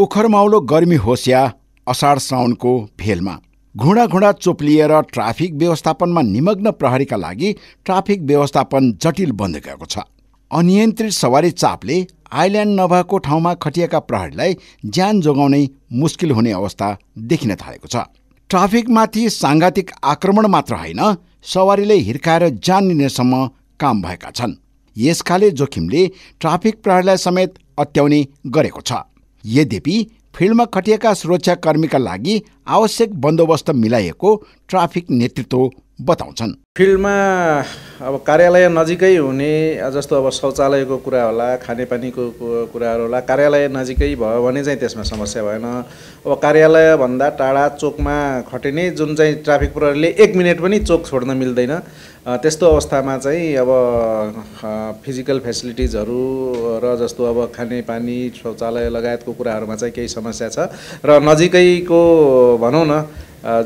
उखरमाउलो गर्मी होसिया असार साउनको भेलमा घुँडा घुँडा चोप्लिएर ट्राफिक व्यवस्थापनमा निमग्न प्रहरीका लागि ट्राफिक व्यवस्थापन जटिल बन्द गएको छ अनियन्त्रित सवारी चापले आइल्यान्ड नभएको ठाउँमा खटिएका प्रहरीलाई ज्यान जोगाउनै मुस्किल हुने अवस्था देखिन थालेको छ ट्राफिकमाथि साङ्घातिक आक्रमण मात्र होइन सवारीले हिर्काएर ज्यान लिनेसम्म काम भएका छन् यसकाले जोखिमले ट्राफिक प्रहरीलाई समेत अत्याउने गरेको छ यद्यपि फिल्डमा खटिएका सुरक्षाकर्मीका लागि आवश्यक बन्दोबस्त मिलाइएको ट्राफिक नेतृत्व बताउँछन् फिल्डमा अब कार्यालय नजिकै हुने जस्तो अब शौचालयको कुरा होला खानेपानीको कुराहरू होला कार्यालय नजिकै भयो भने चाहिँ त्यसमा समस्या भएन अब कार्यालयभन्दा टाढा चोकमा खटिने जुन चाहिँ ट्राफिक प्रहरीले एक मिनट पनि चोक छोड्न मिल्दैन त्यस्तो अवस्थामा चाहिँ अब फिजिकल फेसिलिटिजहरू र जस्तो अब खानेपानी शौचालय लगायतको कुराहरूमा चाहिँ केही समस्या छ र नजिकैको भनौँ न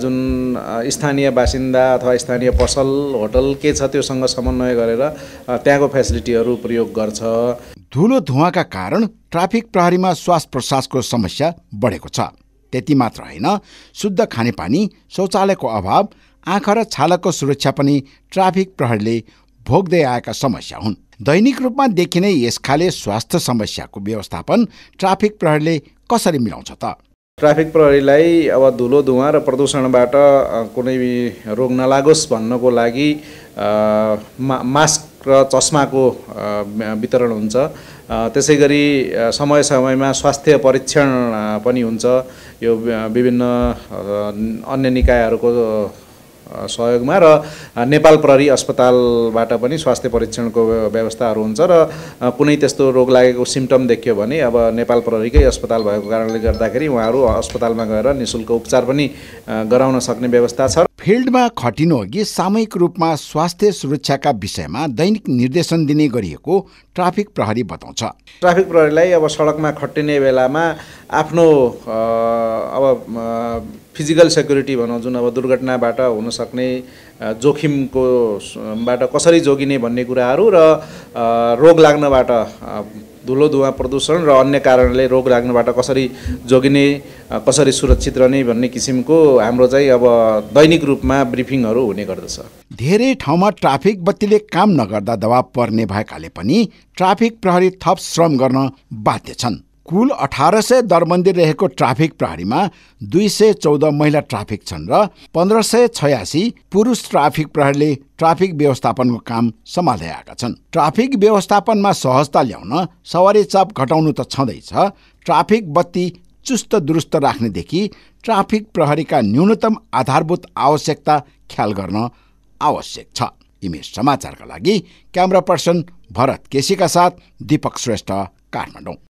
जुन स्थानीय बासिन्दा अथवा स्थानीय पसल होटल के छ त्योसँग समन्वय गरेर त्यहाँको फेसिलिटीहरू प्रयोग गर्छ धुलो धुवाका कारण ट्राफिक प्रहरीमा श्वास प्रश्वासको समस्या बढेको छ त्यति मात्र होइन शुद्ध खानेपानी शौचालयको अभाव आँखा र छालाको सुरक्षा पनि ट्राफिक प्रहरीले भोग्दै आएका समस्या हुन् दैनिक रूपमा देखिने यस खाले स्वास्थ्य समस्याको व्यवस्थापन ट्राफिक प्रहरीले कसरी मिलाउँछ त ट्राफिक प्रहरीलाई अब धुलो धुवा र प्रदूषणबाट कुनै रोग नलागोस् भन्नको लागि मा मास्क र चस्माको वितरण हुन्छ त्यसै गरी समय समयमा स्वास्थ्य परीक्षण पनि हुन्छ यो विभिन्न अन्य निकायहरूको सहयोगमा र नेपाल प्रहरी अस्पतालबाट पनि स्वास्थ्य परीक्षणको व्यवस्थाहरू हुन्छ र कुनै त्यस्तो रोग लागेको सिम्टम देखियो भने अब नेपाल प्रहरीकै अस्पताल भएको कारणले गर्दाखेरि उहाँहरू अस्पतालमा गएर नि उपचार पनि गराउन सक्ने व्यवस्था छ फिल्डमा खटिनु अघि सामूहिक रूपमा स्वास्थ्य सुरक्षाका विषयमा दैनिक निर्देशन दिने गरिएको ट्राफिक प्रहरी बताउँछ ट्राफिक प्रहरीलाई अब सडकमा खटिने बेलामा आफ्नो अब फिजिकल सेक्युरिटी भनौँ जुन अब दुर्घटनाबाट हुनसक्ने जोखिमको बाट कसरी जोगिने भन्ने कुराहरू र रोग लाग्नबाट धुलो धुवा प्रदूषण र अन्य कारणले रोग लाग्नबाट कसरी जोगिने कसरी सुरक्षित रहने भन्ने किसिमको हाम्रो चाहिँ अब दैनिक रूपमा ब्रिफिङहरू हुने गर्दछ धेरै ठाउँमा ट्राफिक बत्तीले काम नगर्दा दबाब पर्ने भएकाले पनि ट्राफिक प्रहरी थप श्रम गर्न बाध्य छन् कुल अठार सय दरबन्दी रहेको ट्राफिक प्रहरीमा दुई सय चौध महिला ट्राफिक छन् र पन्ध्र सय छयासी पुरुष ट्राफिक प्रहरीले ट्राफिक व्यवस्थापनको काम सम्हाल्दै छन् ट्राफिक व्यवस्थापनमा सहजता ल्याउन सवारी चाप घटाउनु त छँदैछ ट्राफिक बत्ती चुस्त दुरुस्त राख्नेदेखि ट्राफिक प्रहरीका न्यूनतम आधारभूत आवश्यकता ख्याल गर्न आवश्यक छ इमेज समाचारका लागि क्यामेरा पर्सन भरत केसीका साथ दीपक श्रेष्ठ काठमाडौँ